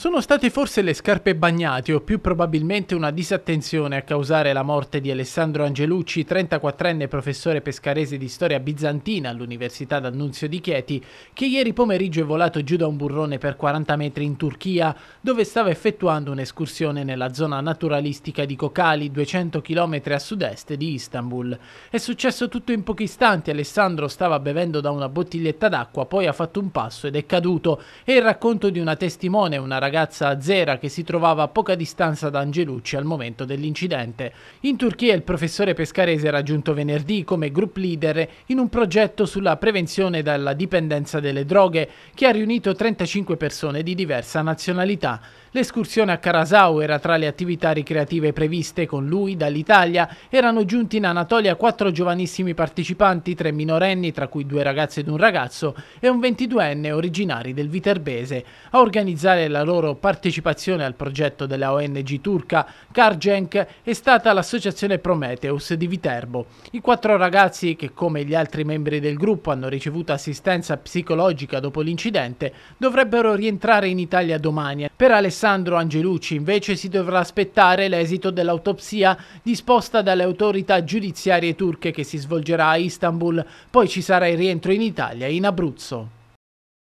Sono state forse le scarpe bagnate o più probabilmente una disattenzione a causare la morte di Alessandro Angelucci, 34enne professore pescarese di storia bizantina all'Università d'Annunzio di Chieti, che ieri pomeriggio è volato giù da un burrone per 40 metri in Turchia, dove stava effettuando un'escursione nella zona naturalistica di Kokali, 200 km a sud-est di Istanbul. È successo tutto in pochi istanti, Alessandro stava bevendo da una bottiglietta d'acqua, poi ha fatto un passo ed è caduto, e il racconto di una testimone, una ragazza ragazza azera che si trovava a poca distanza da Angelucci al momento dell'incidente. In Turchia il professore Pescarese era giunto venerdì come group leader in un progetto sulla prevenzione dalla dipendenza delle droghe che ha riunito 35 persone di diversa nazionalità. L'escursione a Karasau era tra le attività ricreative previste con lui dall'Italia. Erano giunti in Anatolia quattro giovanissimi partecipanti, tre minorenni, tra cui due ragazze ed un ragazzo, e un 22enne originari del Viterbese. A organizzare la loro loro partecipazione al progetto della ONG turca Kargenk è stata l'associazione Prometheus di Viterbo. I quattro ragazzi che come gli altri membri del gruppo hanno ricevuto assistenza psicologica dopo l'incidente dovrebbero rientrare in Italia domani. Per Alessandro Angelucci invece si dovrà aspettare l'esito dell'autopsia disposta dalle autorità giudiziarie turche che si svolgerà a Istanbul, poi ci sarà il rientro in Italia in Abruzzo.